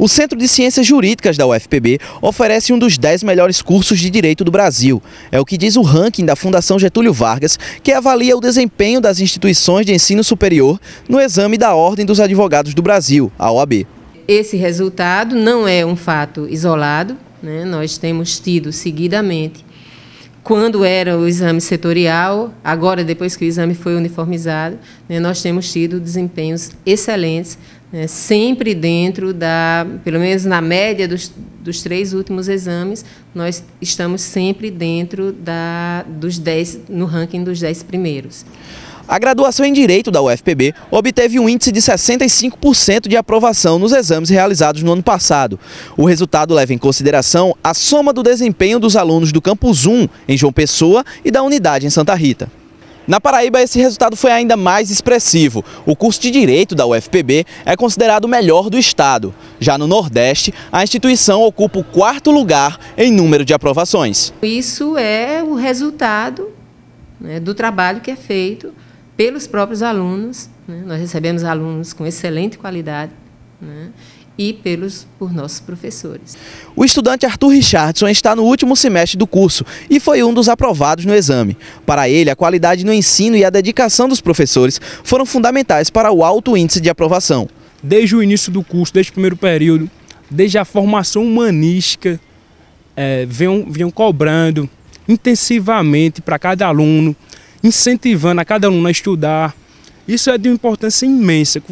O Centro de Ciências Jurídicas da UFPB oferece um dos 10 melhores cursos de direito do Brasil. É o que diz o ranking da Fundação Getúlio Vargas, que avalia o desempenho das instituições de ensino superior no exame da Ordem dos Advogados do Brasil, a OAB. Esse resultado não é um fato isolado, né? nós temos tido seguidamente quando era o exame setorial, agora depois que o exame foi uniformizado, né, nós temos tido desempenhos excelentes, né, sempre dentro da, pelo menos na média dos, dos três últimos exames, nós estamos sempre dentro da, dos dez, no ranking dos dez primeiros. A graduação em Direito da UFPB obteve um índice de 65% de aprovação nos exames realizados no ano passado. O resultado leva em consideração a soma do desempenho dos alunos do Campus 1 em João Pessoa e da unidade em Santa Rita. Na Paraíba, esse resultado foi ainda mais expressivo. O curso de Direito da UFPB é considerado o melhor do estado. Já no Nordeste, a instituição ocupa o quarto lugar em número de aprovações. Isso é o resultado né, do trabalho que é feito pelos próprios alunos, né? nós recebemos alunos com excelente qualidade, né? e pelos por nossos professores. O estudante Arthur Richardson está no último semestre do curso e foi um dos aprovados no exame. Para ele, a qualidade no ensino e a dedicação dos professores foram fundamentais para o alto índice de aprovação. Desde o início do curso, desde o primeiro período, desde a formação humanística, é, eh, vinham, vinham cobrando intensivamente para cada aluno incentivando a cada um a estudar. Isso é de uma importância imensa.